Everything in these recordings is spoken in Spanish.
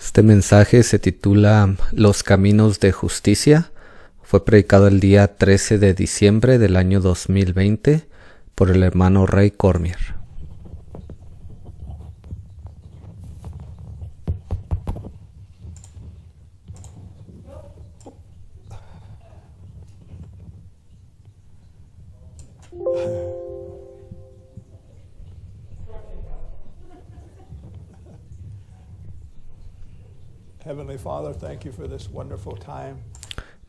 Este mensaje se titula Los Caminos de Justicia. Fue predicado el día 13 de diciembre del año 2020 por el hermano Rey Cormier.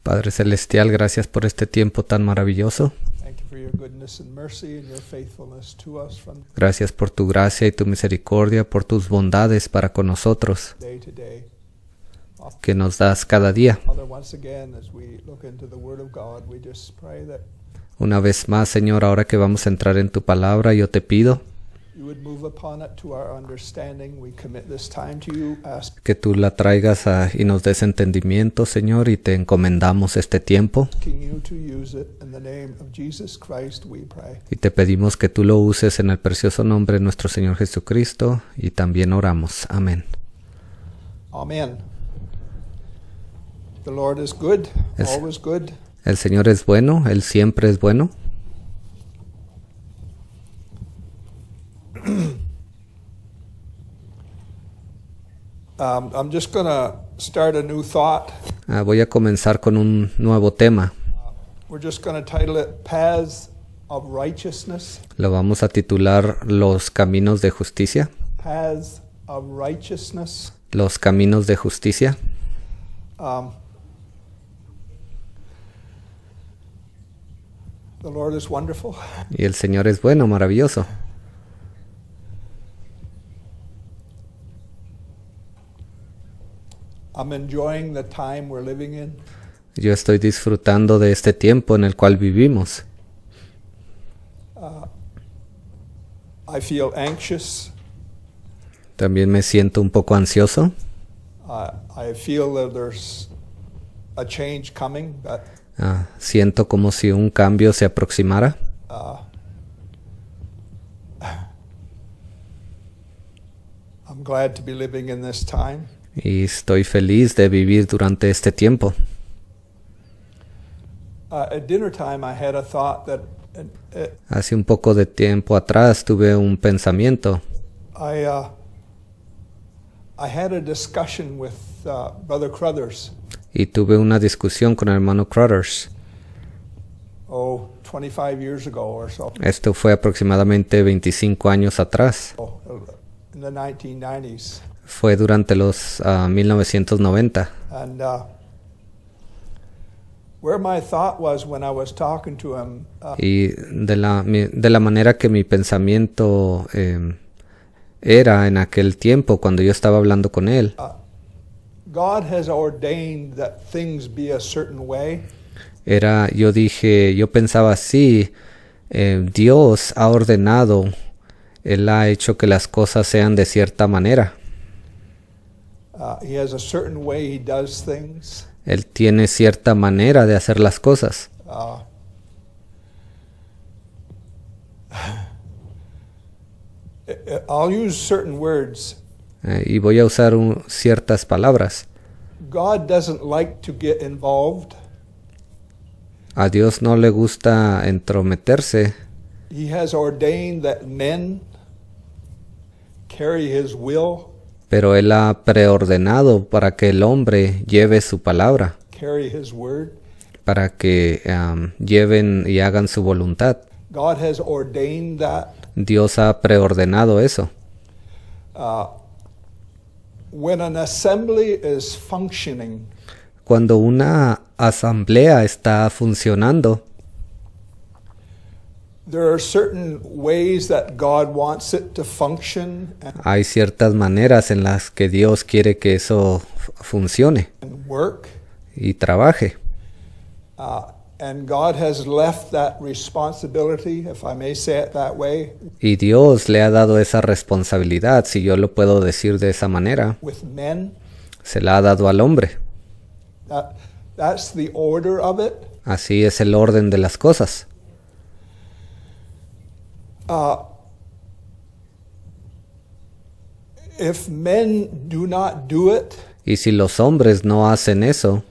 Padre Celestial, gracias por este tiempo tan maravilloso. Gracias por tu gracia y tu misericordia, por tus bondades para con nosotros que nos das cada día. Una vez más, Señor, ahora que vamos a entrar en tu palabra, yo te pido que tú la traigas y nos des entendimiento, Señor, y te encomendamos este tiempo. Y te pedimos que tú lo uses en el precioso nombre de nuestro Señor Jesucristo, y también oramos. Amén. El, el Señor es bueno, Él siempre es bueno. voy a comenzar con un nuevo tema. Lo vamos a titular Los Caminos de Justicia. Los Caminos de Justicia. Um, y el Señor es bueno, maravilloso. I'm enjoying the time we're living in. Yo estoy disfrutando de este tiempo en el cual vivimos. Uh, I feel anxious. También me siento un poco ansioso. Uh, I feel that there's a change coming. That, uh, ah, siento como si un cambio se aproximara. Uh, I'm glad to be living in this time y estoy feliz de vivir durante este tiempo. Uh, uh, Hace un poco de tiempo atrás tuve un pensamiento. I, uh, had a discussion with Brother Y tuve una discusión con el hermano Crothers. Oh, 25 years ago or so. Esto fue aproximadamente 25 años atrás. Oh, in the 1990s fue durante los 1990. Ah, uh, uh, y de la, de la manera que mi pensamiento em, era en aquel tiempo cuando yo estaba hablando con él. Era, yo dije, yo pensaba así, em, Dios ha ordenado, Él ha hecho que las cosas sean de cierta manera. He uh, he has a certain way does things. Él tiene cierta manera de hacer las cosas. Uh, I'll use certain words. Eh, y voy a usar un, ciertas palabras. God doesn't like to get involved. A Dios no le gusta entrometerse. He has ordained that men carry his will. pero Él ha preordenado para que el hombre lleve su palabra, para que um, lleven y hagan su voluntad. Dios ha preordenado eso. Uh, Cuando una asamblea está funcionando, hay ciertas maneras en las que Dios quiere que eso funcione y trabaje. Y Dios le ha dado esa responsabilidad, si yo lo puedo decir de esa manera. Se la ha dado al hombre. Así es el orden de las cosas. Uh, y si los hombres no hacen eso,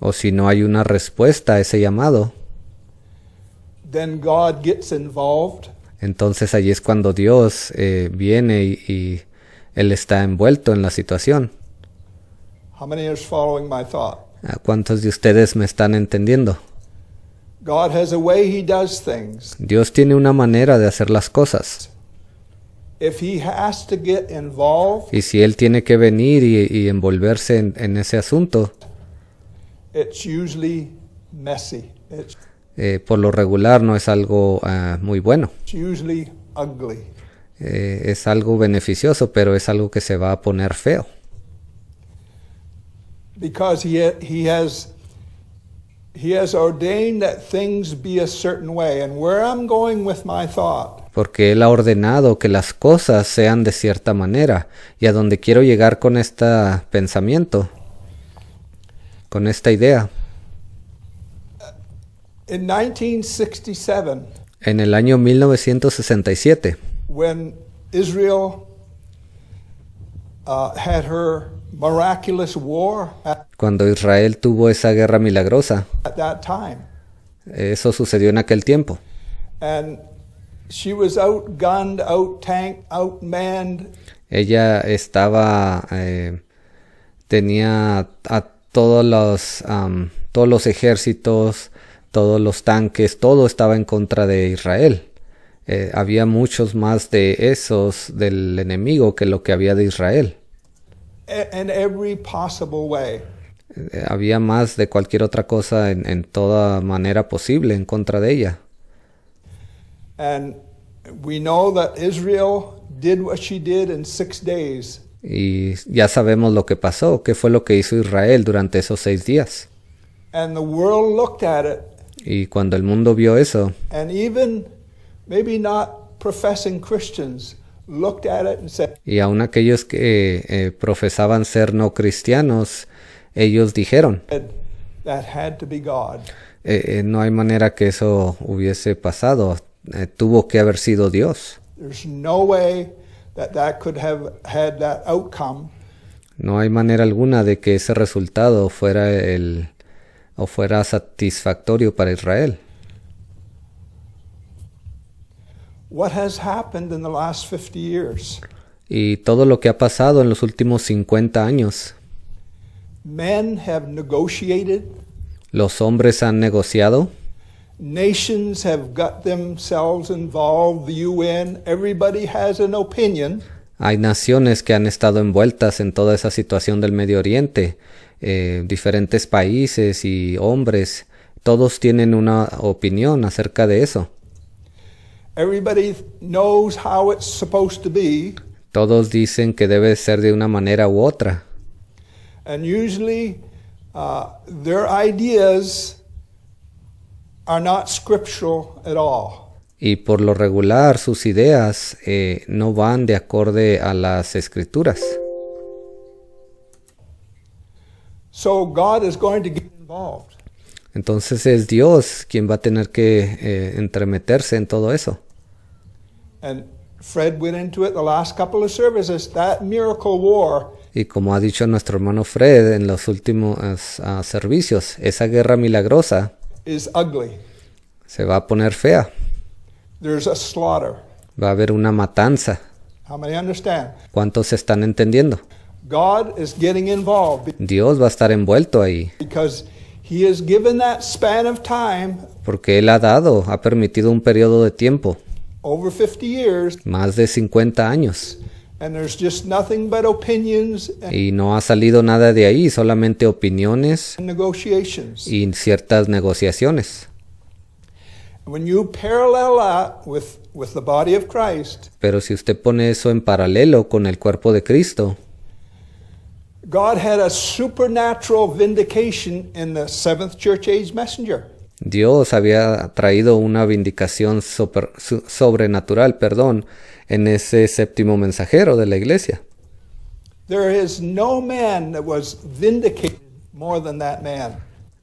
o si no hay una respuesta a ese llamado, Entonces allí es cuando Dios eh, viene y, Él está envuelto en la situación. How many following my cuántos de ustedes me están entendiendo? Dios tiene una manera de hacer las cosas. y si Él tiene que venir y, envolverse en, ese asunto, eh, por lo regular no es algo ah, muy bueno. Eh, es algo beneficioso, pero es algo que se va a poner feo because he, he, has, he has ordained that things be a certain way. And where I'm going with my thought porque Él ha ordenado que las cosas sean de cierta manera. Y a donde quiero llegar con este pensamiento, con esta idea. En 1967, en el año 1967, when Israel uh, had her cuando Israel tuvo esa guerra milagrosa, eso sucedió en aquel tiempo. Ella estaba, eh, tenía a todos los, todos los ejércitos, todos los tanques, todo estaba en contra de Israel. Eh, había muchos más de esos del enemigo que lo que había de Israel in every possible way. Eh, había más de cualquier otra cosa en, en toda manera posible en contra de ella. And we know that Israel did what she did in six days. Y ya sabemos lo que pasó, qué fue lo que hizo Israel durante esos seis días. And the world looked at it, y cuando el mundo vio eso, and even maybe not professing Christians, y aun aquellos que eh, profesaban ser no cristianos, ellos dijeron, eh, eh, no hay manera que eso hubiese pasado, tuvo que haber sido Dios. No hay manera alguna de que ese resultado fuera el o fuera satisfactorio para Israel. Y todo lo que ha pasado en los últimos 50 años. Los hombres han negociado. Hay naciones que han estado envueltas en toda esa situación del Medio Oriente, eh, diferentes países y hombres, todos tienen una opinión acerca de eso. Todos dicen que debe ser de una manera u otra. Y por lo regular sus ideas eh, no van de acorde a las escrituras. Entonces es Dios quien va a tener que eh, entremeterse en todo eso. Y como ha dicho nuestro hermano Fred en los últimos ah, servicios, esa guerra milagrosa se va a poner fea. Va a haber una matanza. How ¿Cuántos están entendiendo? Dios va a estar envuelto ahí. Porque Él ha dado, ha permitido un periodo de tiempo over 50 years, más de 50 años. And there's just nothing but opinions and y no ha salido nada de ahí, solamente opiniones y ciertas negociaciones. When you parallel that with, with the body of Christ, Pero si usted pone eso en paralelo con el cuerpo de Cristo, God had a supernatural vindication in the seventh church age messenger. Dios había traído una vindicación sobrenatural, perdón, en ese séptimo mensajero de la iglesia.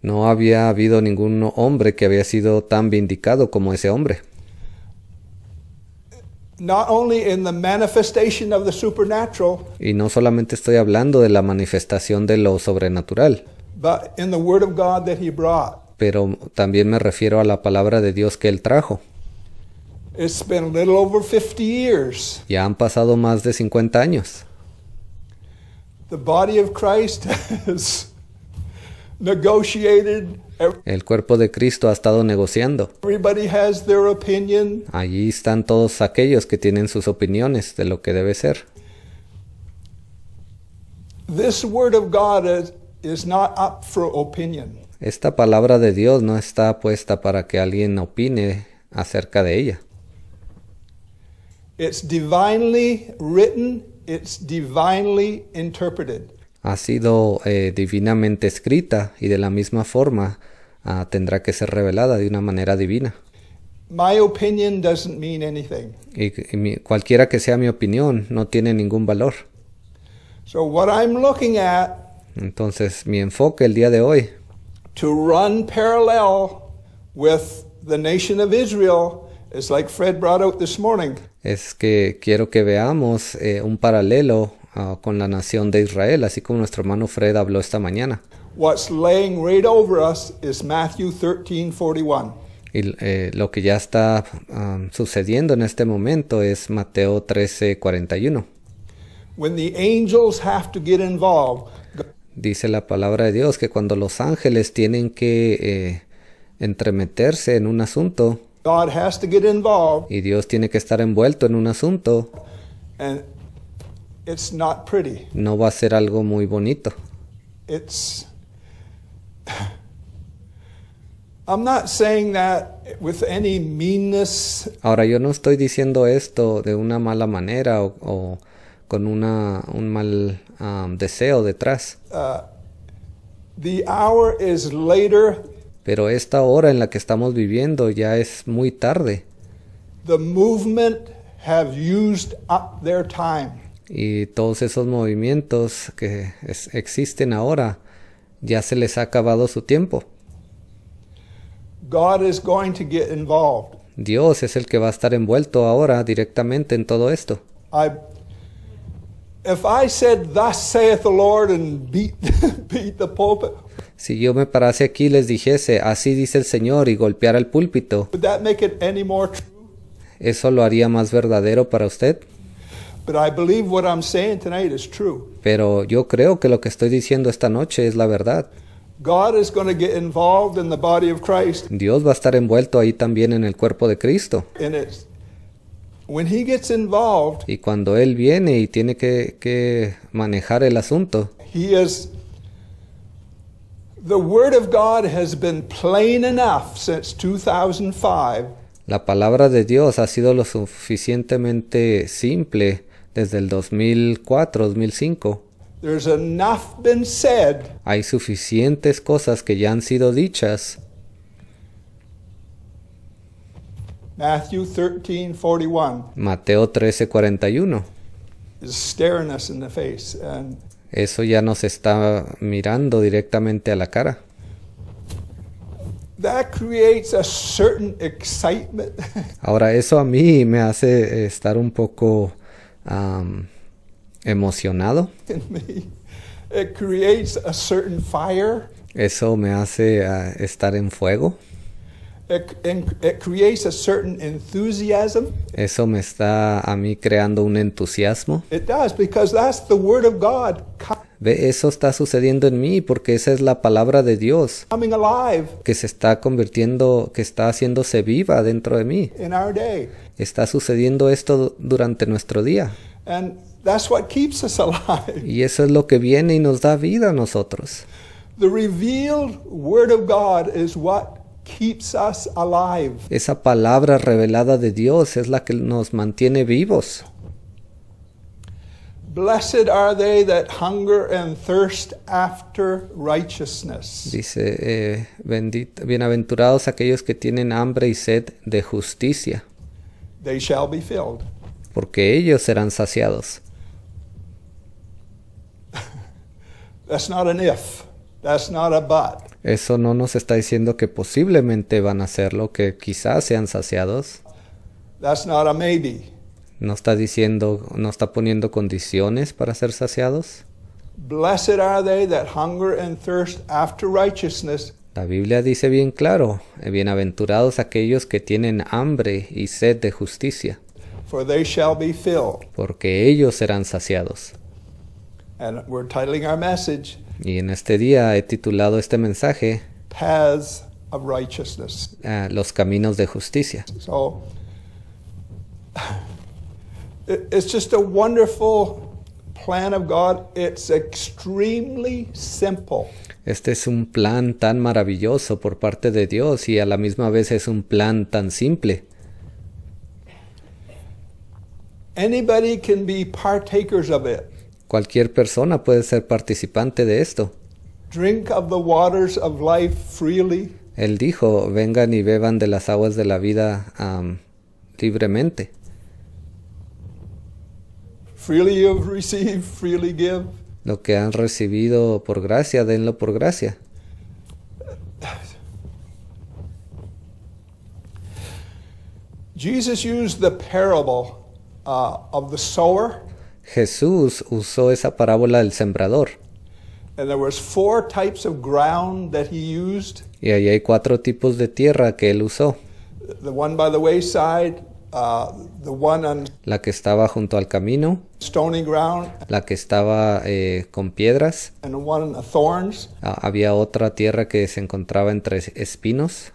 No había habido ningún hombre que había sido tan vindicado como ese hombre. y no solamente estoy hablando de la manifestación de lo sobrenatural, but in the word of God that he brought pero también me refiero a la palabra de Dios que él trajo. Ya han pasado más de 50 años. el cuerpo de Cristo ha estado negociando. Allí están todos aquellos que tienen sus opiniones de lo que debe ser. This word of God no is not up esta palabra de Dios no está puesta para que alguien opine acerca de ella. Ha sido eh, divinamente escrita y de la misma forma ah, tendrá que ser revelada de una manera divina. Y, cualquiera que sea mi opinión no tiene ningún valor. Entonces mi enfoque el día de hoy to run parallel with the nation of Israel is like Fred brought out this morning. Es que quiero que veamos eh, un paralelo uh, con la nación de Israel, así como nuestro hermano Fred habló esta mañana. What's laying right over us is Matthew 13:41. Y eh, lo que ya está um, sucediendo en este momento es Mateo 13:41. When the angels have to get involved, Dice la palabra de Dios que cuando los ángeles tienen que eh, entremeterse en un asunto, y Dios tiene que estar envuelto en un asunto, no va a ser algo muy bonito. Ahora yo no estoy diciendo esto de una mala manera o con una, un mal um, deseo detrás. Uh, Pero esta hora en la que estamos viviendo ya es muy tarde. Y todos esos movimientos que existen ahora ya se les ha acabado su tiempo. Dios es el que va a estar envuelto ahora directamente en todo esto si yo me parase aquí y les dijese, así dice el Señor, y golpeara el púlpito, ¿eso lo haría más verdadero para usted? Pero yo creo que lo que estoy diciendo esta noche es la verdad. Dios va a estar envuelto ahí también en el cuerpo de Cristo y cuando él viene y tiene que, que manejar el asunto, La palabra de Dios ha sido lo suficientemente simple desde el 2004-2005. Hay suficientes cosas que ya han sido dichas Matthew 13:41. Mateo 13:41. staring us in the face and Eso ya nos está mirando directamente a la cara. That creates a certain excitement. Ahora eso a mí me hace estar un poco um, emocionado. In me. It creates a certain fire. Eso me hace uh, estar en fuego. Eso me está a mí creando un entusiasmo. Ve, eso está sucediendo en mí porque esa es la palabra de Dios que se está convirtiendo, que está haciéndose viva dentro de mí. Está sucediendo esto durante nuestro día. Y eso es lo que viene y nos da vida a nosotros. The revealed word of God is what keeps us alive. Esa palabra revelada de Dios es la que nos mantiene vivos. Blessed are they that hunger and thirst after righteousness. Dice, eh, bendito, bienaventurados aquellos que tienen hambre y sed de justicia. They shall be filled. Porque ellos serán saciados. That's not an if. Eso no nos está diciendo que posiblemente van a hacerlo, que quizás sean saciados. No está diciendo, no está poniendo condiciones para ser saciados. La Biblia dice bien claro, eh, bienaventurados aquellos que tienen hambre y sed de justicia, porque ellos serán saciados. And we're titling our message y en este día he titulado este mensaje ah, los caminos de justicia. just a wonderful plan of God. extremely simple. Este es un plan tan maravilloso por parte de Dios y a la misma vez es un plan tan simple. Anybody can be partakers of it. Cualquier persona puede ser participante de esto. Drink of the waters of life freely. Él dijo, vengan y beban de las aguas de la vida libremente. Freely freely give. Lo que han recibido por gracia, denlo por gracia. Jesus usó the parable uh, sower. Jesús usó esa parábola del sembrador. Y ahí hay cuatro tipos de tierra que él usó. Uh, la que estaba junto al camino, la que estaba eh, con piedras, ah, había otra tierra que se encontraba entre espinos.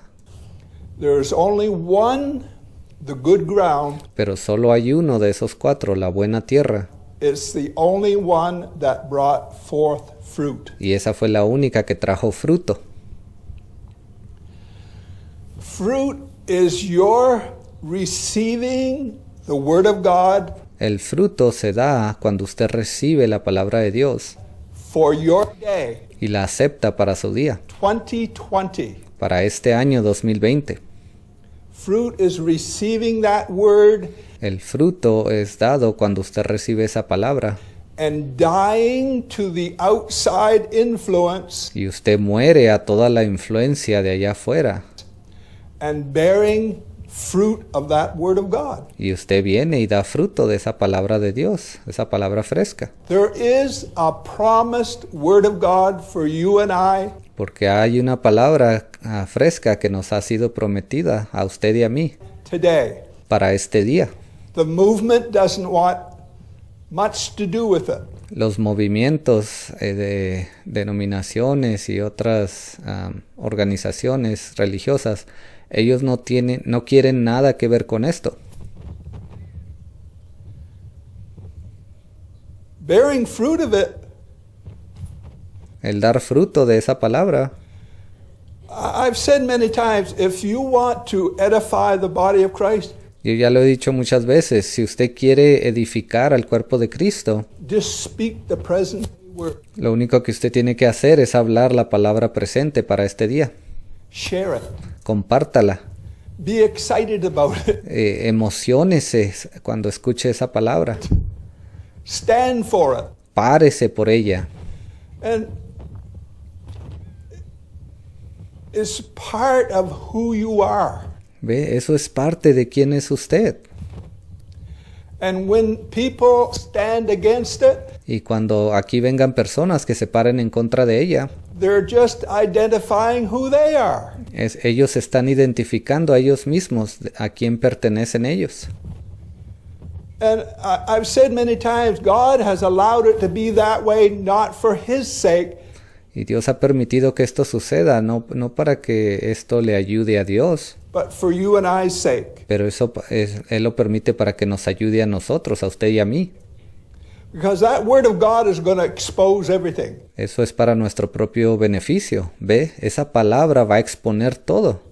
Pero solo hay uno de esos cuatro, la buena tierra. It's the only one that brought forth fruit. Y esa fue la única que trajo fruto. Fruit is your receiving the word of God. El fruto se da cuando usted recibe la palabra de Dios. For your day. Y la acepta para su día. 2020. Para este año 2020. Fruit is receiving that word el fruto es dado cuando usted recibe esa palabra. y usted muere a toda la influencia de allá afuera. Y usted viene y da fruto de esa palabra de Dios, esa palabra fresca. Porque hay una palabra ah, fresca que nos ha sido prometida a usted y a mí. Para este día. The movement doesn't want much to do with it. Los movimientos eh, de denominaciones y otras organizaciones religiosas, ellos no tienen, no quieren nada que ver con esto. Bearing fruit of it. El dar fruto de esa palabra. I've said many times, if you want to edify the body of Christ, yo ya lo he dicho muchas veces, si usted quiere edificar al cuerpo de Cristo, lo único que usted tiene que hacer es hablar la palabra presente para este día. Compártala. Eh, emociónese cuando escuche esa palabra. Párese por ella. es parte de who you are. ¿Ve? Eso es parte de quién es usted. y cuando aquí vengan personas que se paren en contra de ella, ellos están identificando a ellos mismos, a quién pertenecen ellos. Y Dios ha permitido que esto suceda, no, no para que esto le ayude a Dios. Pero eso Él lo permite para que nos ayude a nosotros, a usted y a mí. Eso es para nuestro propio beneficio. Ve, esa palabra va a exponer todo.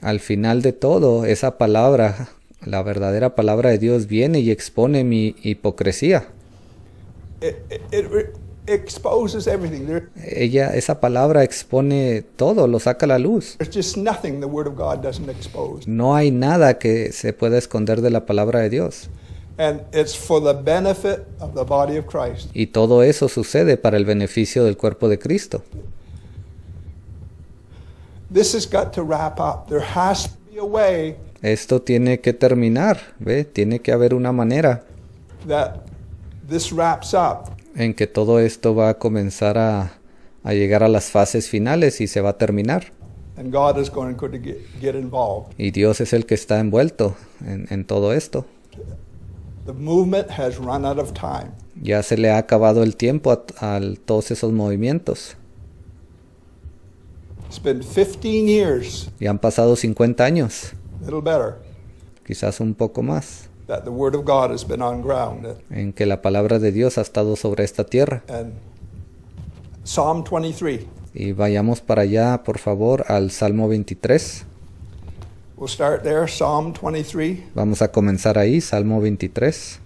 Al final de todo, esa palabra, la verdadera palabra de Dios viene y expone mi hipocresía. Ella, esa palabra expone todo, lo saca a la luz. No hay nada que se pueda esconder de la palabra de Dios. Y todo eso sucede para el beneficio del cuerpo de Cristo. Esto tiene que terminar, ¿ve? Tiene que haber una manera this wraps en que todo esto va a comenzar a, a llegar a las fases finales y se va a terminar. Y Dios es el que está envuelto en, en todo esto. Ya se le ha acabado el tiempo a, todos esos movimientos. Y han pasado 50 años. Quizás un poco más. En que la palabra de Dios ha estado sobre esta tierra. Y vayamos para allá, por favor, al Salmo 23. 23. Vamos a comenzar ahí, Salmo 23.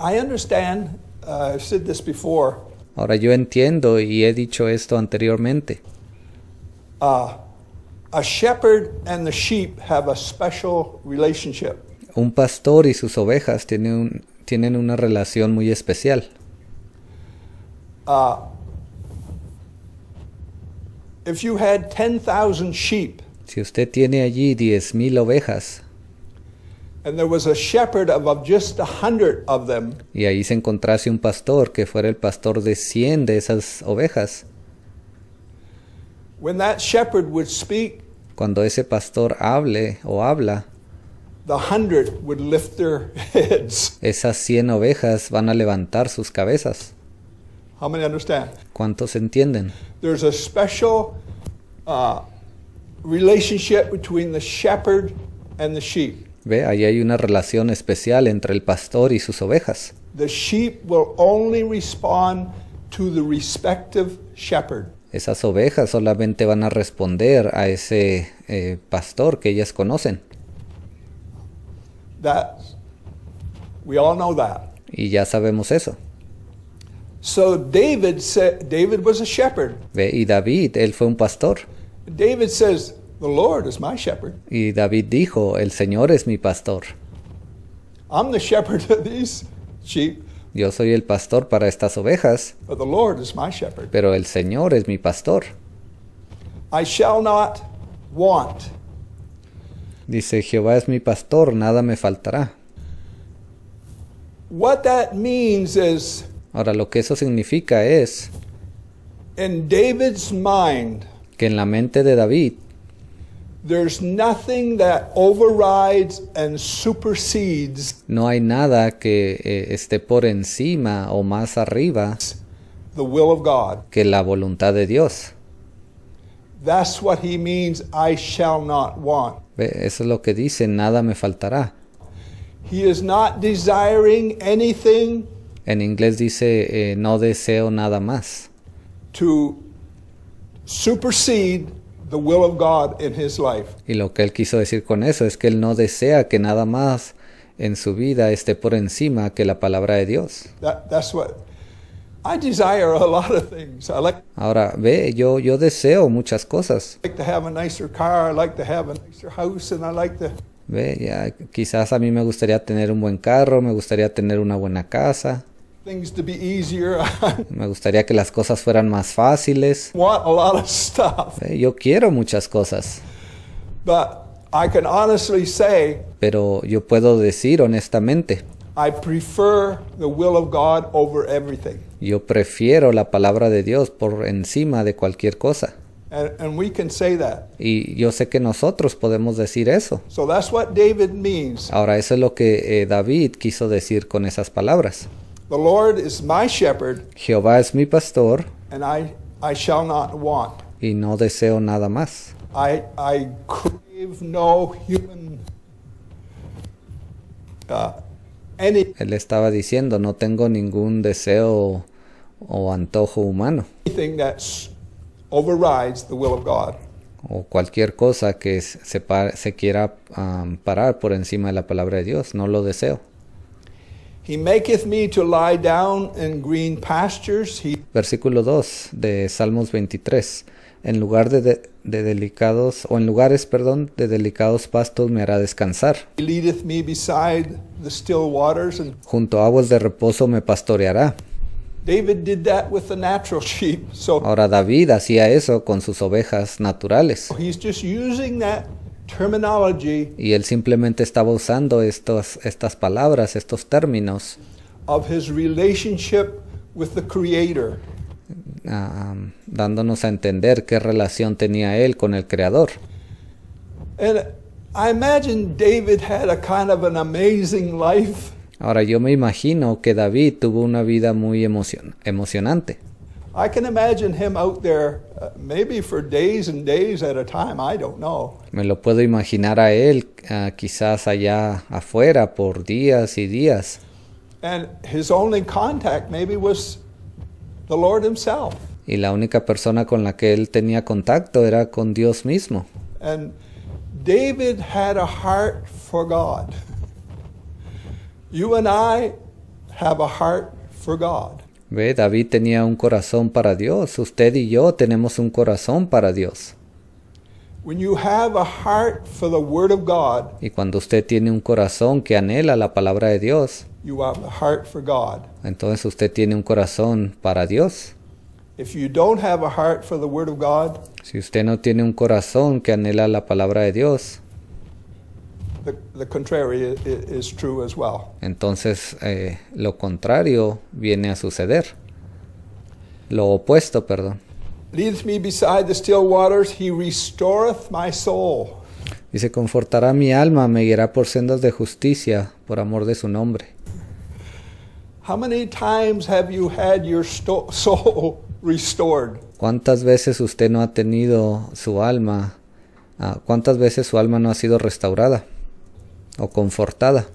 I understand, uh, I've said this before. Ahora yo entiendo y he dicho esto anteriormente. Uh, a shepherd and the sheep have a special relationship. Un pastor y sus ovejas tienen, un, tienen una relación muy especial. Uh, if you had 10,000 sheep, si usted tiene allí 10.000 ovejas, And there was a a shepherd of of just hundred them. Y ahí se encontrase un pastor que fuera el pastor de cien de esas ovejas. When that shepherd would speak, Cuando ese pastor hable o habla, the hundred would lift their heads. Esas cien ovejas van a levantar sus cabezas. How many understand? ¿Cuántos entienden? There's a special uh, relationship between the shepherd and the sheep. Ve, ahí hay una relación especial entre el pastor y sus ovejas. Esas ovejas solamente van a responder a ese eh, pastor que ellas conocen. Y ya sabemos eso. Ve, y David, él fue un pastor. David says, y David dijo, el Señor es mi pastor. Yo soy el pastor para estas ovejas. Pero el Señor es mi pastor. Dice, Jehová es mi pastor, nada me faltará. Ahora lo que eso significa es mind, que en la mente de David There's nothing that overrides and supersedes No hay nada que eh, esté por encima o más arriba the will of God. que la voluntad de Dios. That's what he means, I shall not want. Eso es lo que dice, nada me faltará. He is not desiring anything en inglés dice, eh, no deseo nada más. To supersede y lo que él quiso decir con eso es que él no desea que nada más en su vida esté por encima que la palabra de Dios. Ahora ve, yo yo deseo muchas cosas. Ve, ya, quizás a mí me gustaría tener un buen carro, me gustaría tener una buena casa. Me gustaría que las cosas fueran más fáciles. Eh, yo quiero muchas cosas. Pero yo puedo decir honestamente, yo prefiero la palabra de Dios por encima de cualquier cosa. Y yo sé que nosotros podemos decir eso. Ahora, eso es lo que eh, David quiso decir con esas palabras. Jehová es mi pastor. Y no deseo nada más. no uh, any, Él estaba diciendo, no tengo ningún deseo o antojo humano. O cualquier cosa que se, quiera um, parar por encima de la palabra de Dios, no lo deseo. Versículo 2 de Salmos 23. En lugar de, delicados, o en lugares, perdón, de delicados pastos me hará descansar. Junto a aguas de reposo me pastoreará. Ahora David hacía eso con sus ovejas naturales y él simplemente estaba usando estos, estas palabras, estos términos ah, um, dándonos a entender qué relación tenía él con el creador. Ahora yo me imagino que David tuvo una vida muy emocionante. I can imagine him out there uh, maybe for days and days at a time, I don't know. Me lo puedo imaginar a él uh, quizás allá afuera por días y días. And his only contact maybe was the Lord himself. Y la única persona con la que él tenía contacto era con Dios mismo. And David had a heart for God. You and I have a heart for God. Ve, David tenía un corazón para Dios. Usted y yo tenemos un corazón para Dios. y cuando usted tiene un corazón que anhela la palabra de Dios, entonces usted tiene un corazón para Dios. si usted no tiene un corazón que anhela la palabra de Dios, entonces lo contrario viene a suceder. Lo opuesto, perdón. Dice, confortará mi alma, me guiará por sendas de justicia, por amor de su nombre. ¿Cuántas veces usted no ha tenido su alma? Ah, ¿Cuántas veces su alma no ha sido restaurada? o confortada.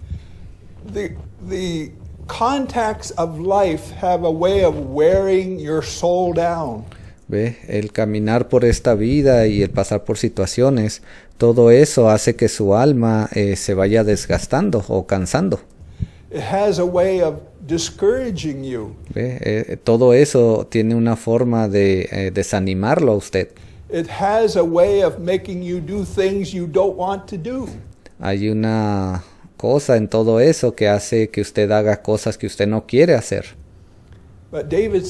The, the contacts of life have a way of wearing your soul down. ¿Ve? El caminar por esta vida y el pasar por situaciones, todo eso hace que su alma eh, se vaya desgastando o cansando. It has a way of discouraging you. ¿Ve? Eh, todo eso tiene una forma de eh, desanimarlo a usted. It has a way of making you do things you don't want to do. Hay una cosa en todo eso que hace que usted haga cosas que usted no quiere hacer. David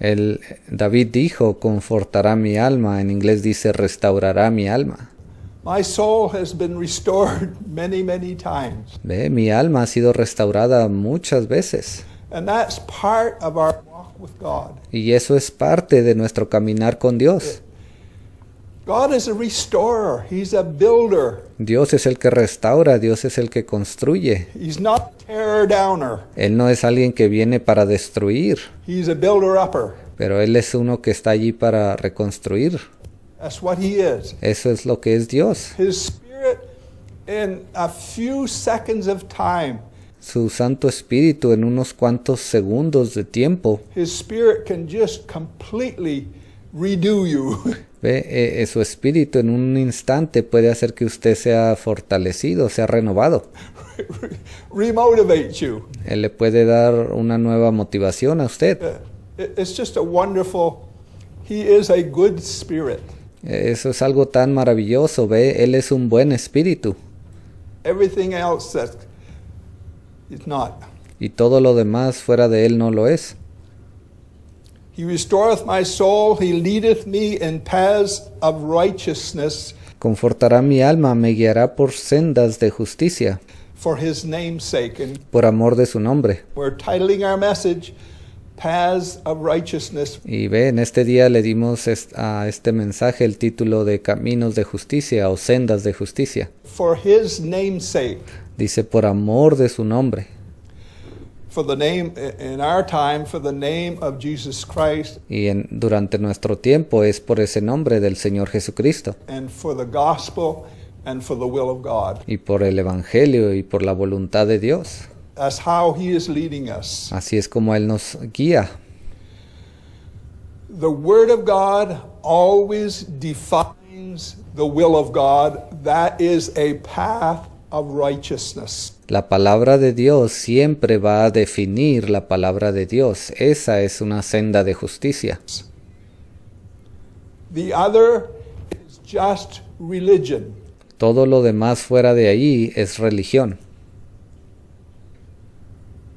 El, David dijo, confortará mi alma. En inglés dice, restaurará mi alma. Ve, mi alma ha sido restaurada muchas veces. Y eso es parte de nuestro caminar con Dios. Dios es el que restaura, Dios es el que construye. Él no es alguien que viene para destruir. Pero Él es uno que está allí para reconstruir. Eso es lo que es Dios. Su Santo Espíritu en unos cuantos segundos de tiempo. His Spirit can just completely ¿Ve? Eh, eh, su espíritu en un instante puede hacer que usted sea fortalecido, sea renovado. Él le puede dar una nueva motivación a usted. Eh, it's just a wonderful. He is a good spirit. Eso es algo tan maravilloso, ve, él es un buen espíritu. Everything else not. Y todo lo demás fuera de él no lo es. Confortará mi alma, me guiará por sendas de justicia. por amor de su nombre. Y ve, en este día le dimos a este mensaje el título de Caminos de Justicia o Sendas de Justicia. Dice, por amor de su nombre. for the name in our time for the name of Jesus Christ. Y en, durante nuestro tiempo es por ese nombre del Señor Jesucristo. And for the gospel and for the will of God. Y por el evangelio y por la voluntad de Dios. As how he is leading us. Así es como él nos guía. The word of God always defines the will of God. That is a path La palabra de Dios siempre va a definir la palabra de Dios. Esa es una senda de justicia. The other is just religion. Todo lo demás fuera de ahí es religión.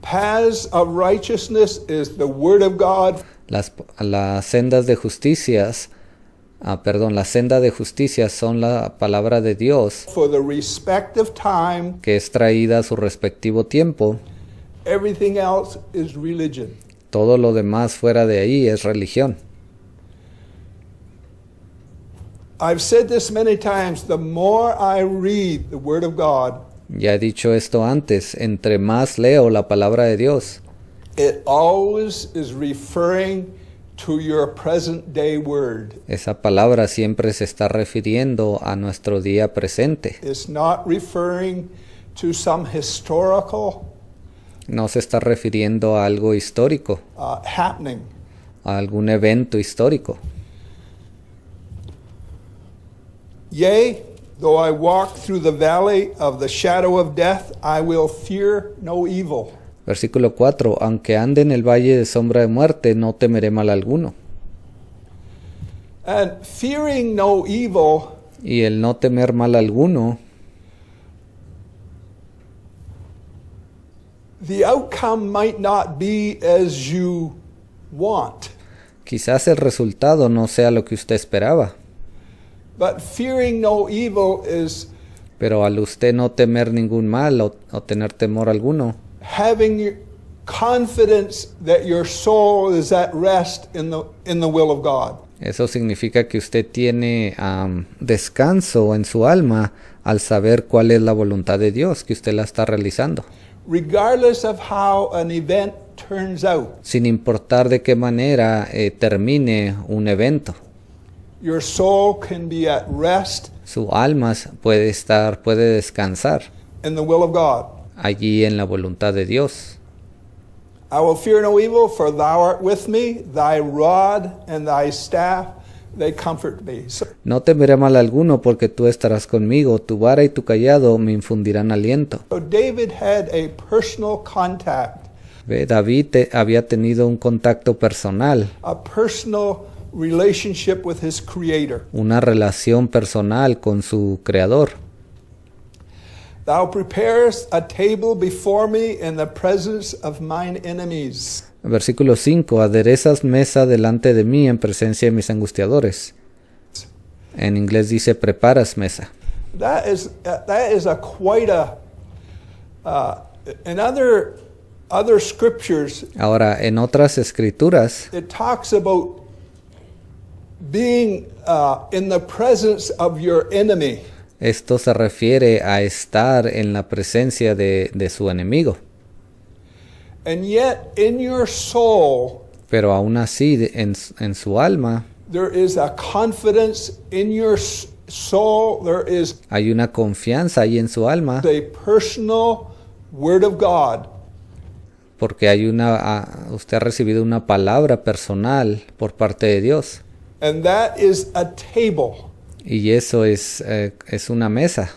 Paths of righteousness is the word of God. Las, las sendas de justicias Ah, perdón, la senda de justicia son la palabra de Dios For the time, que es traída a su respectivo tiempo. else is Todo lo demás fuera de ahí es religión. ya he dicho esto antes, entre más leo la palabra de Dios, it always is referring to your present day word. Esa palabra siempre se está refiriendo a nuestro día presente. It's not referring to some historical no se está refiriendo a algo histórico, uh, happening. a algún evento histórico. Yea, though I walk through the valley of the shadow of death, I will fear no evil. Versículo 4. Aunque ande en el valle de sombra de muerte, no temeré mal alguno. y el no temer mal alguno. Quizás el resultado no sea lo que usted esperaba. Pero al usted no temer ningún mal o tener temor alguno. Eso significa que usted tiene descanso en su alma al saber cuál es la voluntad de Dios que usted la está realizando. Sin importar de qué manera eh, termine un evento. su alma puede estar, puede descansar in the will of God allí en la voluntad de Dios. no temeré mal alguno, porque tú estarás conmigo, tu vara y tu callado me infundirán aliento. David había tenido un contacto personal. Una relación personal con su creador. Thou preparest a table before me in the presence of mine enemies. Versículo 5. Aderezas mesa delante de mí en presencia de mis angustiadores. En inglés dice preparas mesa. That is, that is a quite a, uh, in other, other scriptures, Ahora, en otras escrituras, it talks about being uh, in the presence of your enemy. Esto se refiere a estar en la presencia de, su enemigo. Pero aún así, en, su alma, hay una confianza ahí en su alma. Porque hay una, usted ha recibido una palabra personal por parte de Dios. And that is a table. Y eso es, eh, es una mesa.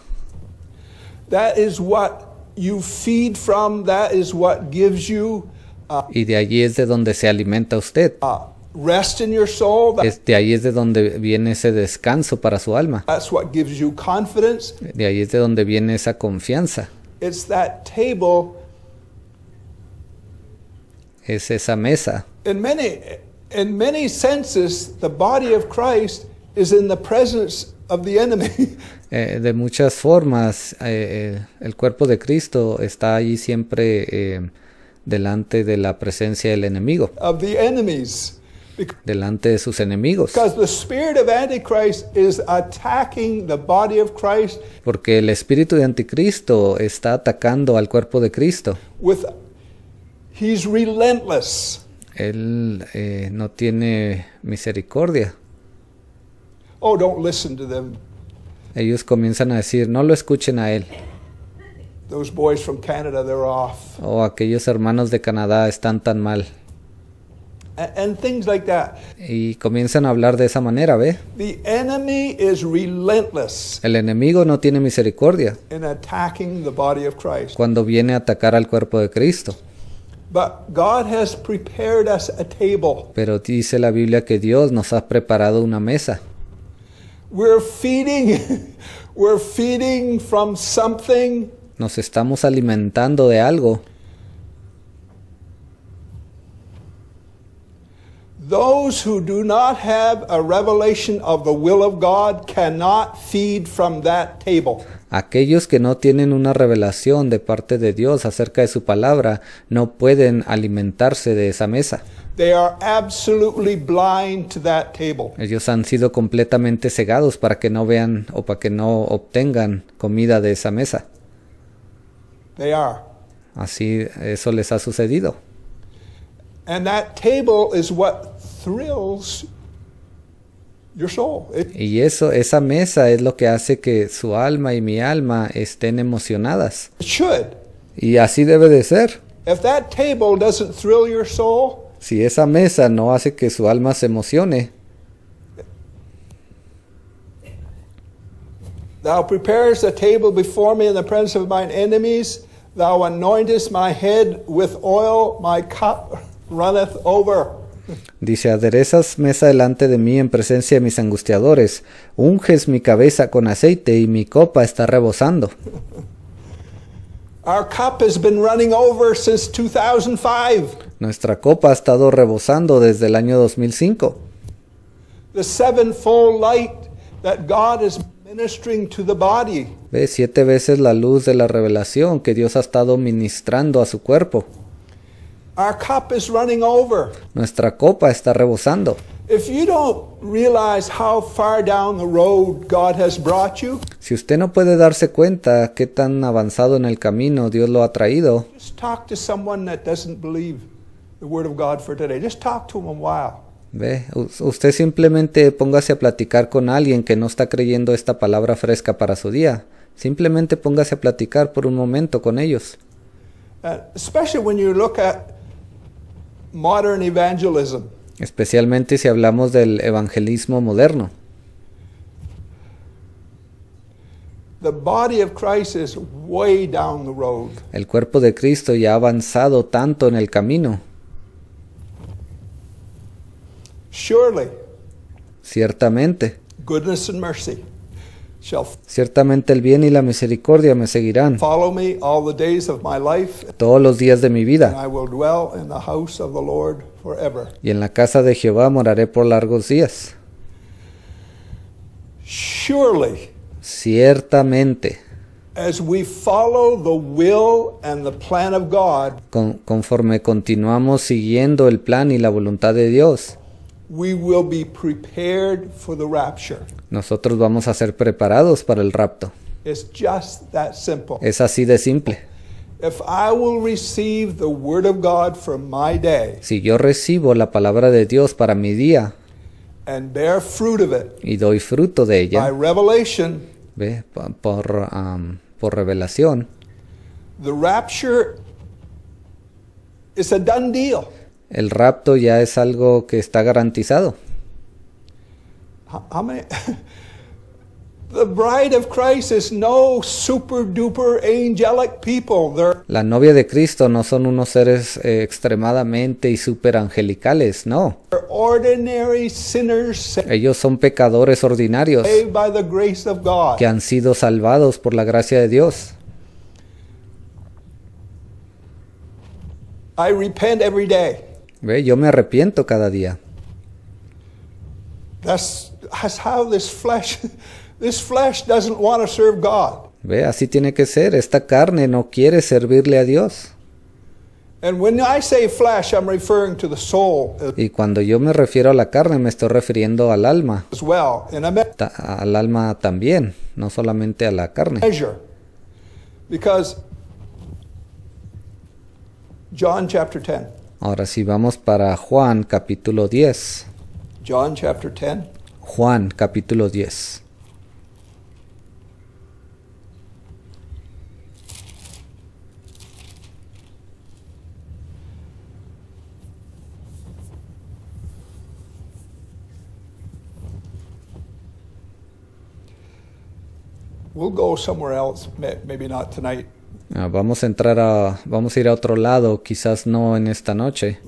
y de allí es de donde se alimenta usted. Uh, de ahí es de donde viene ese descanso para su alma. De ahí es de donde viene esa confianza. Es esa mesa. En many, in many senses, the body of Christ Eh, de muchas formas, eh, eh, el cuerpo de Cristo está allí siempre delante de la presencia del enemigo. Delante de sus enemigos. Porque el espíritu de Anticristo está atacando al cuerpo de Cristo. Él no tiene misericordia. Oh, Ellos comienzan a decir, no lo escuchen a él. O oh, aquellos hermanos de Canadá están tan mal. Y comienzan a hablar de esa manera, ¿ve? El enemigo no tiene misericordia cuando viene a atacar al cuerpo de Cristo. Pero dice la Biblia que Dios nos ha preparado una mesa. We're feeding, from something. Nos estamos alimentando de algo. Those who do not have a revelation of the will of God cannot feed from that table. Aquellos que no tienen una revelación de parte de Dios acerca de su palabra no pueden alimentarse de esa mesa. Ellos han sido completamente cegados para que no vean o para que no obtengan comida de esa mesa. Así eso les ha sucedido. y eso, esa mesa es lo que hace que su alma y mi alma estén emocionadas. Y así debe de ser. If that table doesn't thrill your soul, si esa mesa no hace que su alma se emocione, Thou preparest a table before me in the presence of mine enemies. Thou anointest my head with oil, my cup runneth over. Dice, aderezas mesa delante de mí en presencia de mis angustiadores, unges mi cabeza con aceite y mi copa está rebosando. Nuestra copa ha estado rebosando desde el año 2005. The sevenfold light that God is ministering to the body. Ve siete veces la luz de la revelación que Dios ha estado ministrando a su cuerpo. Nuestra copa está rebosando. si usted no puede darse cuenta qué tan avanzado en el camino Dios lo ha traído, Ve, usted simplemente póngase a platicar con alguien que no está creyendo esta palabra fresca para su día. Simplemente póngase a platicar por un momento con ellos. Especialmente uh, especially when you Especialmente si hablamos del evangelismo moderno. El cuerpo de Cristo ya ha avanzado tanto en el camino. Ciertamente. mercy. Ciertamente el bien y la misericordia me seguirán todos los días de mi vida. Y en la casa de Jehová moraré por largos días. Ciertamente. conforme continuamos siguiendo el plan y la voluntad de Dios, we will be prepared for the rapture. Nosotros vamos a ser preparados para el rapto. It's just that simple. Es así de simple. If I will receive the word of God for my day, si yo recibo la palabra de Dios para mi día and bear fruit of it, y doy fruto de ella by revelation, ¿ve? Por, um, por revelación, the rapture is a done deal el rapto ya es algo que está garantizado. La novia de Cristo no son unos seres eh, extremadamente y super angelicales, no. Ellos son pecadores ordinarios que han sido salvados por la gracia de Dios. I repent every day. ¿Ve? Yo me arrepiento cada día. Ve, así tiene que ser. Esta carne no quiere servirle a Dios. Y cuando yo me refiero a la carne, me estoy refiriendo al alma. al alma también, no solamente a la carne. Because John chapter 10. Ahora sí vamos para Juan capítulo 10. John chapter 10. Juan capítulo 10. We'll go somewhere else, maybe not tonight. Ah, vamos a entrar a, vamos a ir a otro lado, quizás no en esta noche.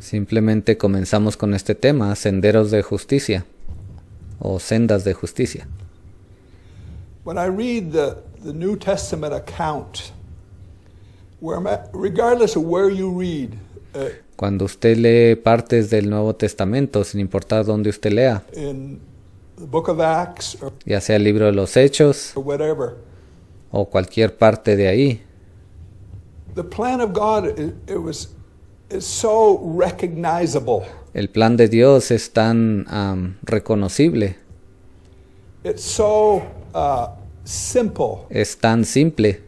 Simplemente comenzamos con este tema, senderos de justicia o sendas de justicia. Cuando usted lee partes del Nuevo Testamento, sin importar dónde usted lea, ya sea el libro de los hechos o cualquier parte de ahí. El plan de Dios es tan reconocible. It's so, uh, simple. Es tan simple.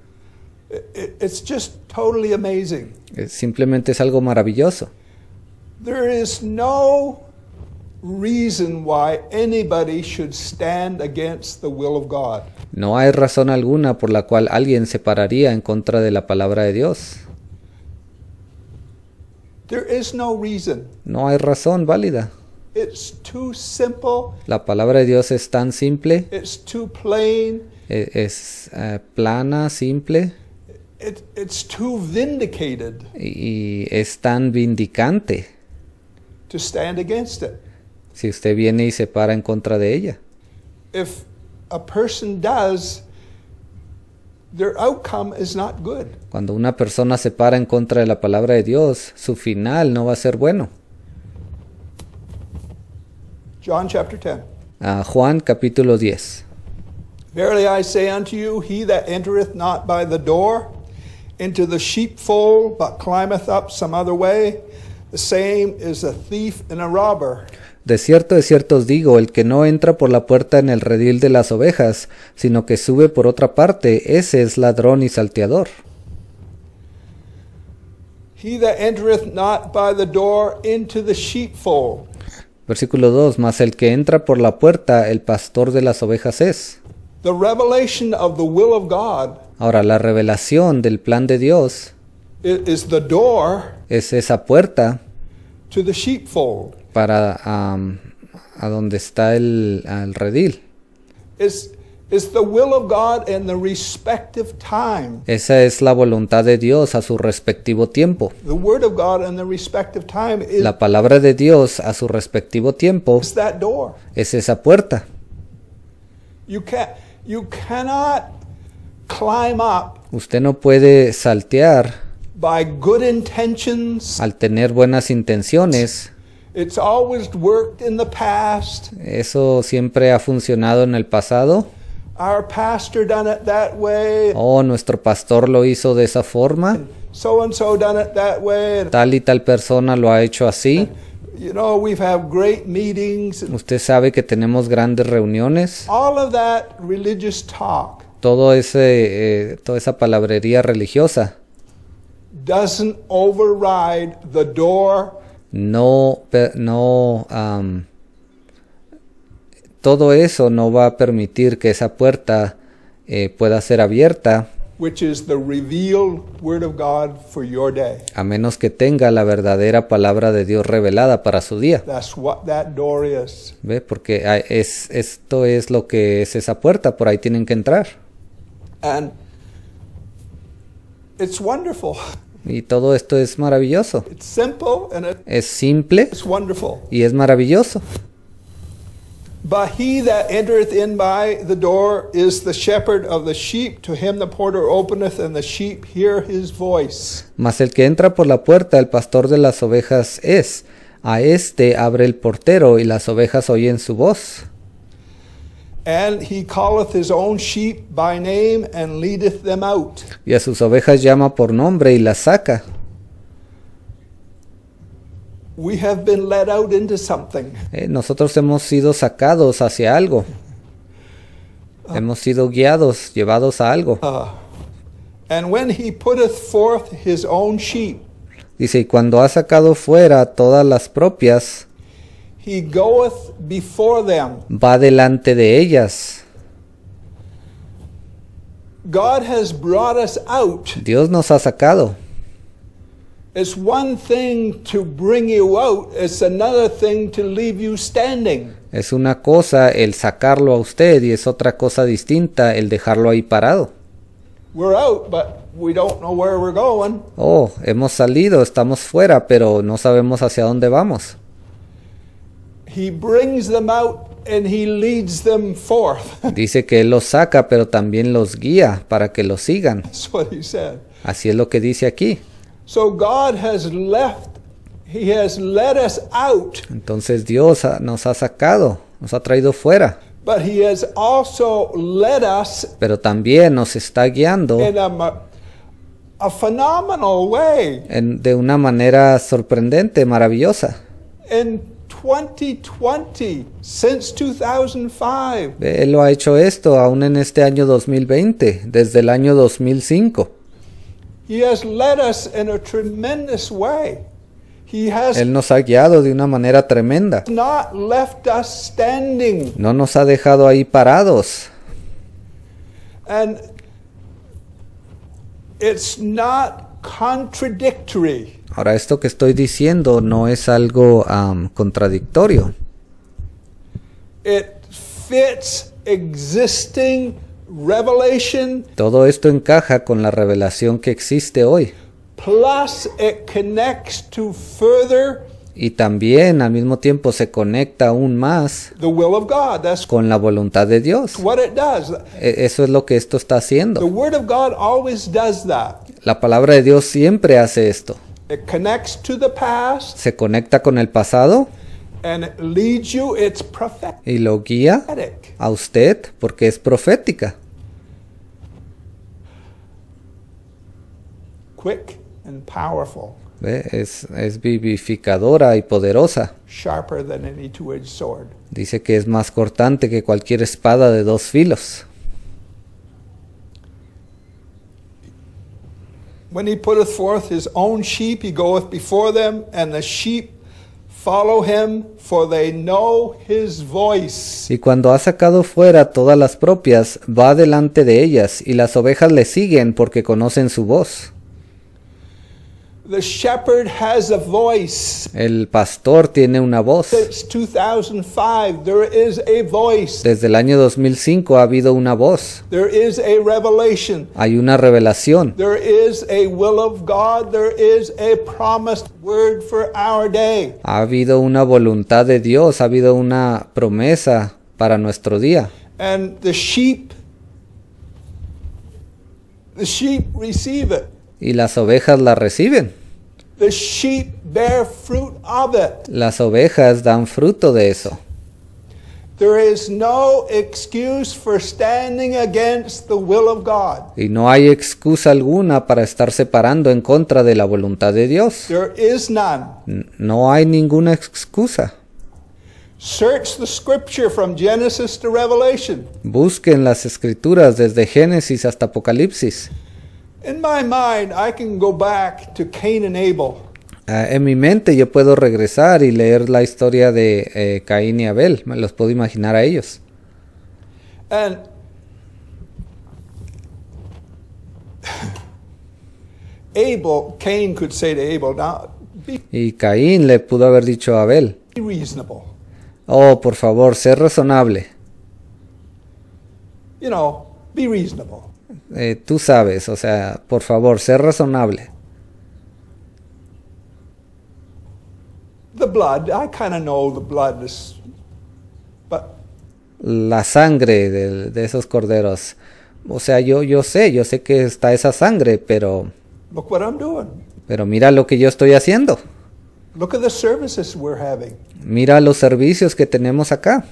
Simplemente es algo maravilloso. There is no hay razón alguna por la cual alguien se pararía en contra de la palabra de Dios. no hay razón válida. La palabra de Dios es tan simple. E, es, eh, plana, simple. Y, es tan vindicante. To stand against si usted viene y se para en contra de ella. If a person does, their outcome is not good. Cuando una persona se para en contra de la palabra de Dios, su final no va a ser bueno. John 10. Ah, Juan capítulo 10. Verily I say unto you, he that entereth not by the door into the sheepfold, but climbeth up some other way, the same is a thief and a robber. De cierto, de cierto os digo, el que no entra por la puerta en el redil de las ovejas, sino que sube por otra parte, ese es ladrón y salteador. Versículo 2. Mas el que entra por la puerta, el pastor de las ovejas es. Ahora, la revelación del plan de Dios es esa puerta to the sheepfold para um, a donde está el, redil. Esa es la voluntad de Dios a su respectivo tiempo. la palabra de Dios a su respectivo tiempo es esa puerta. Usted no puede saltear al tener buenas intenciones eso siempre ha funcionado en el pasado. Our Oh, nuestro pastor lo hizo de esa forma. Tal y tal persona lo ha hecho así. Usted sabe que tenemos grandes reuniones. Todo ese, eh, toda esa palabrería religiosa doesn't override the door no, no todo eso no va a permitir que esa puerta eh, pueda ser abierta A menos que tenga la verdadera palabra de Dios revelada para su día. ¿Ve? Porque es, esto es lo que es esa puerta, por ahí tienen que entrar. Y todo esto es maravilloso. es simple y es maravilloso. But he that in by the door is the shepherd of the sheep. To him the porter openeth, and the sheep hear his voice. Mas el que entra por la puerta, el pastor de las ovejas es. A este abre el portero, y las ovejas oyen su voz. Y a sus ovejas llama por nombre y las saca. We have been led out into something. Eh, nosotros hemos sido sacados hacia algo. Ah. hemos sido guiados, llevados a algo. Ah. and when he forth his own sheep. Dice, y cuando ha sacado fuera todas las propias, Va delante de ellas. Dios nos ha sacado. Es una cosa el sacarlo a usted y es otra cosa distinta el dejarlo ahí parado. Oh, hemos salido, estamos fuera, pero no sabemos hacia dónde vamos. Dice que él los saca, pero también los guía para que los sigan. Así es lo que dice aquí. out. Entonces Dios nos ha sacado, nos ha traído fuera. pero también nos está guiando. de una manera sorprendente, maravillosa. 2020, since 2005. Él lo ha hecho esto aún en este año 2020, desde el año 2005. He has led us in a tremendous way. Él nos ha guiado de una manera tremenda. Not left us standing. No nos ha dejado ahí parados. And it's not contradictory. Ahora, esto que estoy diciendo no es algo contradictorio. Todo esto encaja con la revelación que existe hoy. y también al mismo tiempo se conecta aún más con la voluntad de Dios. E, eso es lo que esto está haciendo. La palabra de Dios siempre hace esto. Se conecta con el pasado. Y lo guía a usted porque es profética. Es, vivificadora y poderosa. Dice que es más cortante que cualquier espada de dos filos. When he putteth forth his own sheep, he goeth before them, and the sheep follow him, for they know his voice. Y cuando ha sacado fuera todas las propias, va delante de ellas, y las ovejas le siguen porque conocen su voz. The shepherd has a voice. El pastor tiene una voz. Since 2005, there is a voice. Desde el año 2005 ha habido una voz. There is a revelation. Hay una revelación. There is a will of God. There is a promised word for our day. Ha habido una voluntad de Dios. Ha habido una promesa para nuestro día. And the sheep, the sheep receive it y las ovejas la reciben. Las ovejas dan fruto de eso. Y no hay excusa alguna para estar separando en contra de la voluntad de Dios. No hay ninguna excusa. Search the Busquen las escrituras desde Génesis hasta Apocalipsis en mi mente yo puedo regresar y leer la historia de Cain eh, Caín y Abel. Me los puedo imaginar a ellos. Abel, Cain could say to Abel, y Caín le pudo haber dicho a Abel, oh, por favor, sé razonable. You know, be reasonable. Eh, tú sabes, o sea, por favor, sé razonable. La sangre de, de, esos corderos. O sea, yo, yo sé, yo sé que está esa sangre, pero... Pero mira lo que yo estoy haciendo. Mira los servicios que tenemos acá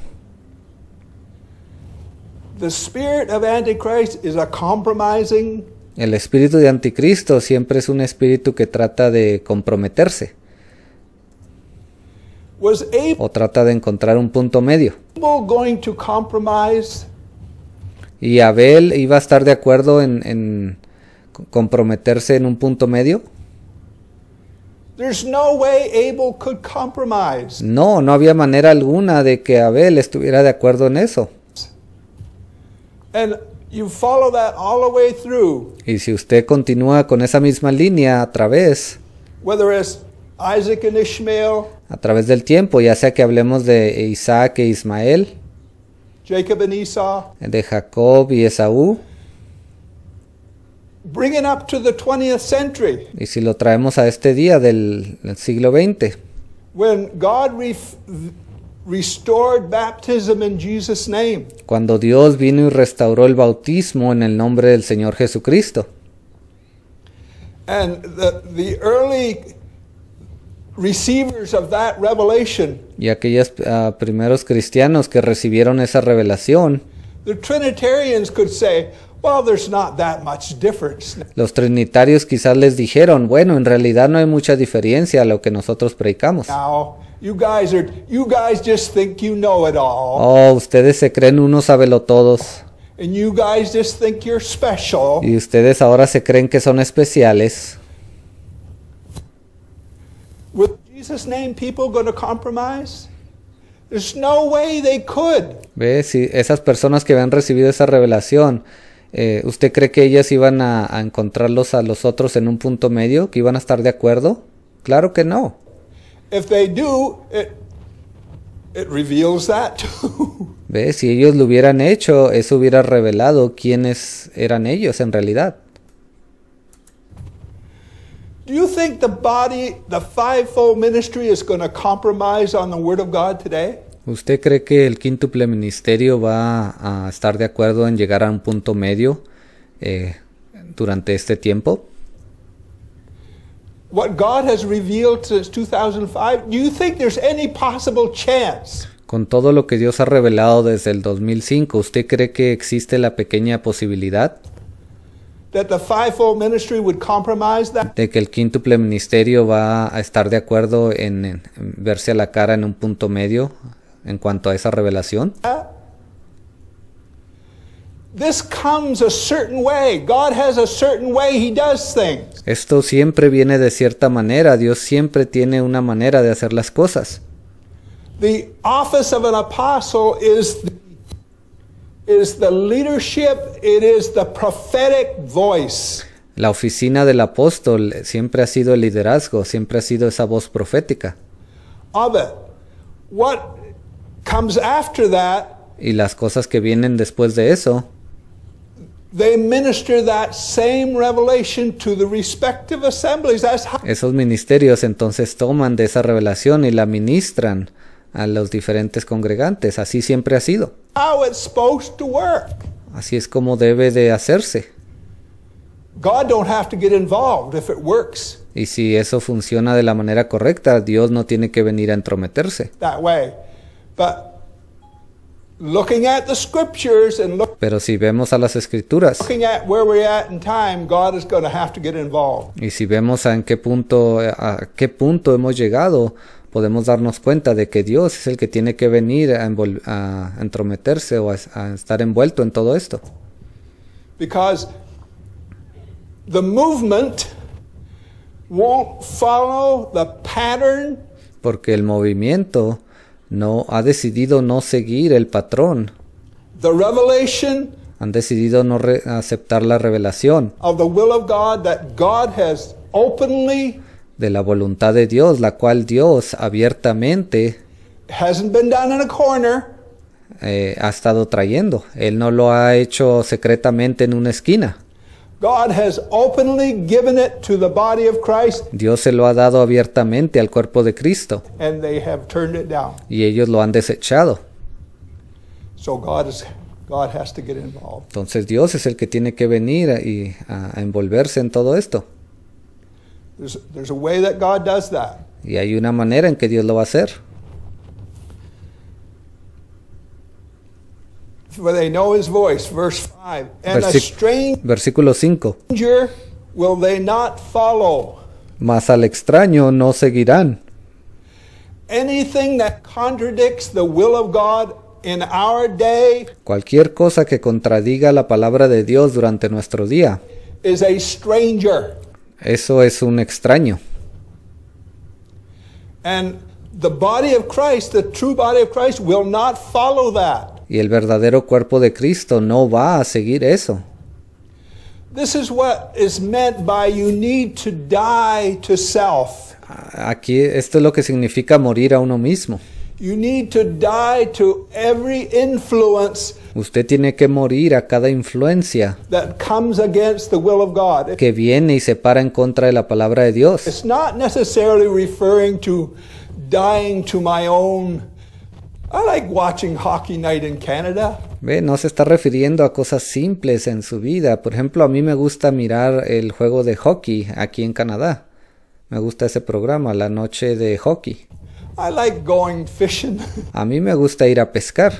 el espíritu de anticristo siempre es un espíritu que trata de comprometerse o trata de encontrar un punto medio. ¿Y Abel iba a estar de acuerdo en comprometerse en un punto medio? No, no había manera alguna de que Abel estuviera de acuerdo en eso. And you follow that all the way through. Y si usted continúa con esa misma línea a través whether it's Isaac and Ishmael, a través del tiempo, ya sea que hablemos de Isaac e Ismael, Jacob and Esau, de Jacob y Esaú, bring it up to the 20th century. Y si lo traemos a este día del, del siglo 20. when God cuando Dios vino y restauró el bautismo en el nombre del Señor Jesucristo. Y aquellos ah, primeros cristianos que recibieron esa revelación. Los trinitarios quizás les dijeron, bueno, en realidad no hay mucha diferencia a lo que nosotros predicamos. Oh, ustedes se creen uno todos. And you guys Y ustedes ahora se creen que son especiales. ¿Ves? Si esas personas que habían recibido esa revelación, eh, ¿usted cree que ellas iban a encontrarlos a los otros en un punto medio? ¿Que iban a estar de acuerdo? Claro que no. If Si ellos lo hubieran hecho, eso hubiera revelado quiénes eran ellos en realidad. ¿Usted cree que el quíntuple ministerio va a estar de acuerdo en llegar a un punto medio eh, durante este tiempo? Con todo lo que Dios ha revelado desde el 2005, ¿usted cree que existe la pequeña posibilidad de que el quíntuple ministerio va a estar de acuerdo en, verse a la cara en un punto medio en cuanto a esa revelación? Esto siempre viene de cierta manera. Dios siempre tiene una manera de hacer las cosas. La oficina del apóstol siempre ha sido el liderazgo, siempre ha sido esa voz profética. y las cosas que vienen después de eso esos ministerios entonces toman de esa revelación y la ministran a los diferentes congregantes. Así siempre ha sido. Así es como debe de hacerse. Y si eso funciona de la manera correcta, Dios no tiene que venir a entrometerse. Pero si vemos a las escrituras y si vemos a en qué punto a qué punto hemos llegado, podemos darnos cuenta de que Dios es el que tiene que venir a, entrometerse o a, estar envuelto en todo esto. porque el movimiento no ha decidido no seguir el patrón. han decidido no aceptar la revelación de la voluntad de Dios, la cual Dios abiertamente eh, ha estado trayendo. Él no lo ha hecho secretamente en una esquina. Dios se lo ha dado abiertamente al cuerpo de Cristo. Y ellos lo han desechado. Entonces Dios es el que tiene que venir y a, a envolverse en todo esto. Y hay una manera en que Dios lo va a hacer. for they know his voice. Verse 5. And a strange versículo 5. Will they not follow. Mas al extraño no seguirán. Anything that contradicts the will of God in our day Cualquier cosa que contradiga la palabra de Dios durante nuestro día. Is a stranger. Eso es un extraño. And the body of Christ, the true body of Christ will not follow that. Y el verdadero cuerpo de Cristo no va a seguir eso. Aquí esto es lo que significa morir a uno mismo. Usted tiene que morir a cada influencia que viene y se para en contra de la palabra de Dios. It's not necessarily referring to dying to my own I like watching Hockey Night in Canada. Ve, no se está refiriendo a cosas simples en su vida. Por ejemplo, a mí me gusta mirar el juego de hockey aquí en Canadá. Me gusta ese programa, La Noche de Hockey. A mí me gusta ir a pescar.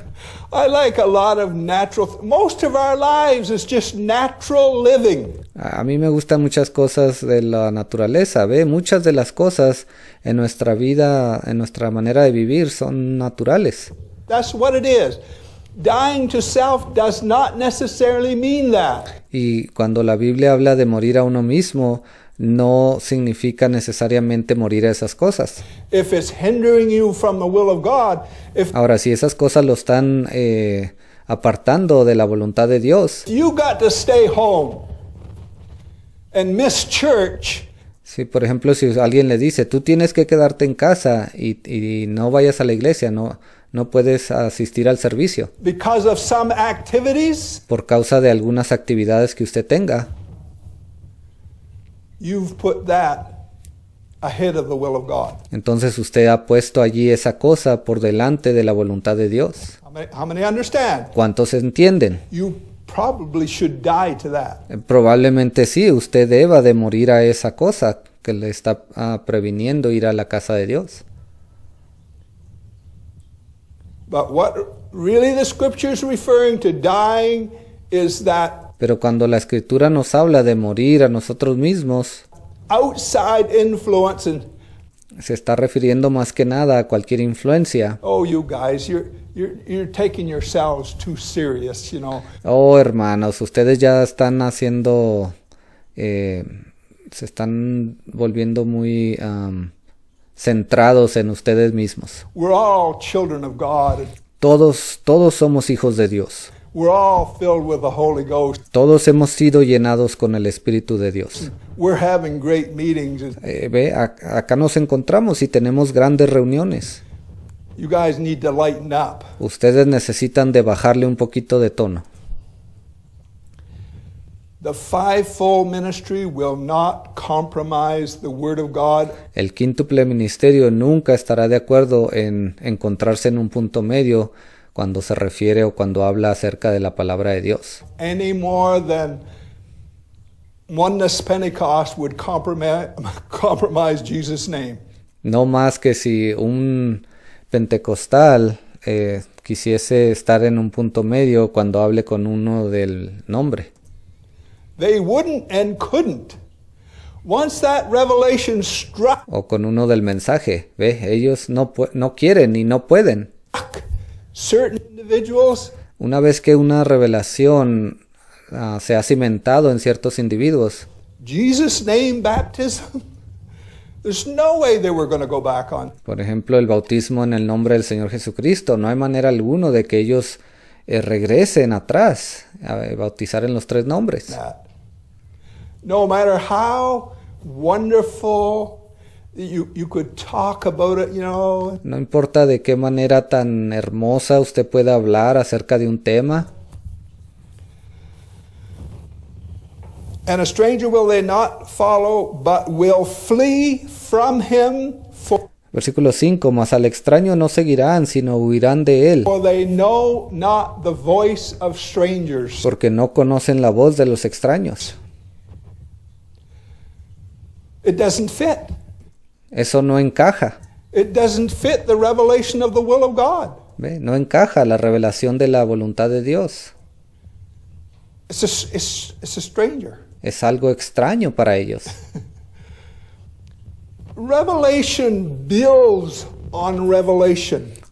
a mí me gustan muchas cosas de la naturaleza, ve, muchas de las cosas en nuestra vida, en nuestra manera de vivir son naturales. Y cuando la Biblia habla de morir a uno mismo, no significa necesariamente morir a esas cosas. Ahora, si esas cosas lo están eh, apartando de la voluntad de Dios, si, por ejemplo, si alguien le dice, tú tienes que quedarte en casa y, no vayas a la iglesia, no, puedes asistir al servicio. por causa de algunas actividades que usted tenga you've put that ahead of the will of God. Entonces usted ha puesto allí esa cosa por delante de la voluntad de Dios. How many understand? ¿Cuántos entienden? You probably should die to that. Eh, probablemente sí, usted deba de morir a esa cosa que le está ah, previniendo ir a la casa de Dios. But what really the scriptures referring to dying is that pero cuando la escritura nos habla de morir a nosotros mismos, se está refiriendo más que nada a cualquier influencia. Oh, hermanos, ustedes ya están haciendo, eh, se están volviendo muy um, centrados en ustedes mismos. Todos, todos somos hijos de Dios. Todos hemos sido llenados con el Espíritu de Dios. Eh, acá nos encontramos y tenemos grandes reuniones. Ustedes necesitan de bajarle un poquito de tono. El quíntuple ministerio nunca estará de acuerdo en encontrarse en un punto medio cuando se refiere o cuando habla acerca de la palabra de Dios. No más que si un pentecostal eh, quisiese estar en un punto medio cuando hable con uno del nombre. o con uno del mensaje, ve, ellos no, quieren y no pueden. Una vez que una revelación ah, se ha cimentado en ciertos individuos, por ejemplo, el bautismo en el nombre del Señor Jesucristo, no hay manera alguna de que ellos eh, regresen atrás a eh, bautizar en los tres nombres. No matter how wonderful no importa de qué manera tan hermosa usted pueda hablar acerca de un tema. Versículo 5, mas al extraño no seguirán, sino huirán de él. Porque no conocen la voz de los extraños. It doesn't fit. Eso no encaja. No encaja la revelación de la voluntad de Dios. Es algo extraño para ellos.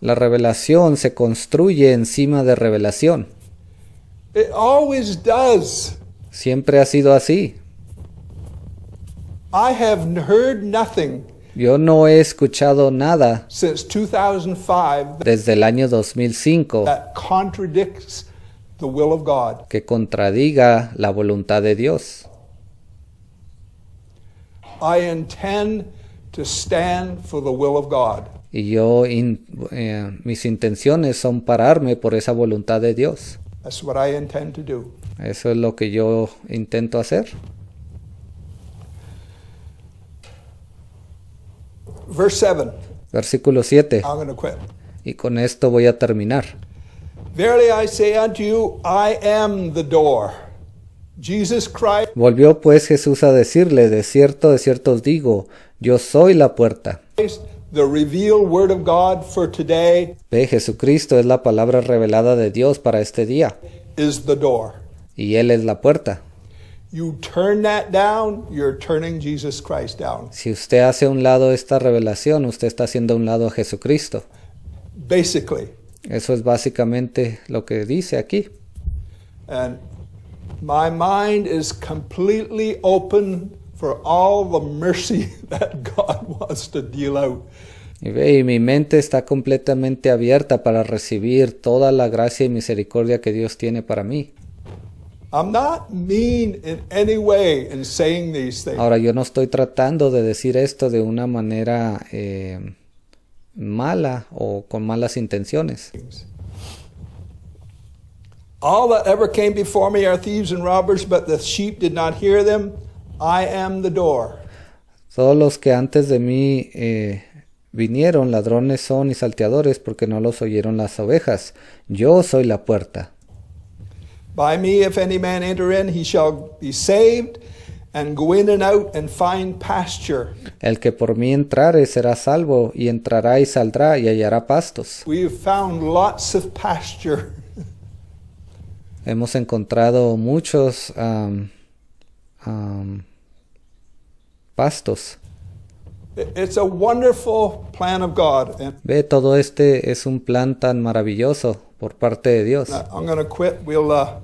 La revelación se construye encima de revelación. Siempre ha sido así. I have heard nothing yo no he escuchado nada desde el año 2005 que contradiga la voluntad de Dios. Y yo, eh, mis intenciones son pararme por esa voluntad de Dios. Eso es lo que yo intento hacer. Versículo 7. Y con esto voy a terminar. Volvió pues Jesús a decirle, de cierto, de cierto os digo, yo soy la puerta. Ve, Jesucristo es la palabra revelada de Dios para este día. Y él es la puerta. Si usted hace un lado esta revelación, usted está haciendo un lado a Jesucristo. Eso es básicamente lo que dice aquí. y mi mente está completamente abierta para recibir toda la gracia y misericordia que Dios tiene para mí. Ahora yo no estoy tratando de decir esto de una manera eh, mala o con malas intenciones. All Todos los que antes de mí eh, vinieron, ladrones son y salteadores, porque no los oyeron las ovejas. Yo soy la puerta. By me, if any man enter in, he shall be saved, and go in and out and find pasture. El que por mí entrare será salvo, y entrará y saldrá y hallará pastos. We have found lots of pasture. Hemos encontrado muchos um, um, pastos. It's a wonderful plan of God. Ve, todo este es un plan tan maravilloso por parte de Dios. I'm going to quit. We'll uh,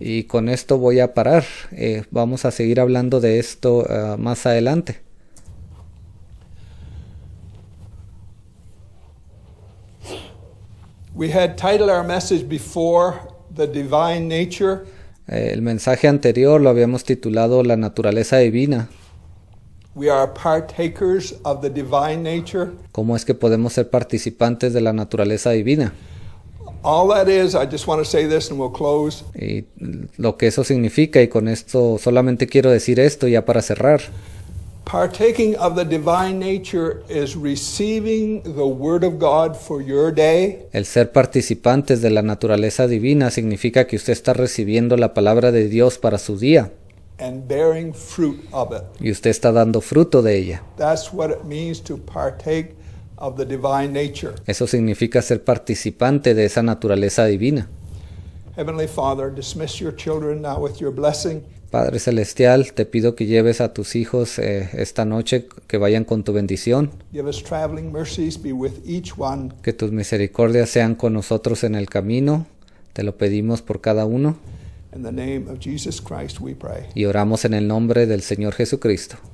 Y con esto voy a parar. Eh, vamos a seguir hablando de esto eh, más adelante. We had titled our message before the divine nature. Eh, el mensaje anterior lo habíamos titulado La naturaleza divina. We are partakers of the divine nature. ¿Cómo es que podemos ser participantes de la naturaleza divina? Y lo que eso significa, y con esto solamente quiero decir esto ya para cerrar. Partaking of the divine nature is receiving the word of God for your day. El ser participantes de la naturaleza divina significa que usted está recibiendo la palabra de Dios para su día. Y usted está dando fruto de ella. That's what it means to partake eso significa ser participante de esa naturaleza divina. Padre Celestial, te pido que lleves a tus hijos eh, esta noche, que vayan con tu bendición. Que tus misericordias sean con nosotros en el camino. Te lo pedimos por cada uno. Y oramos en el nombre del Señor Jesucristo.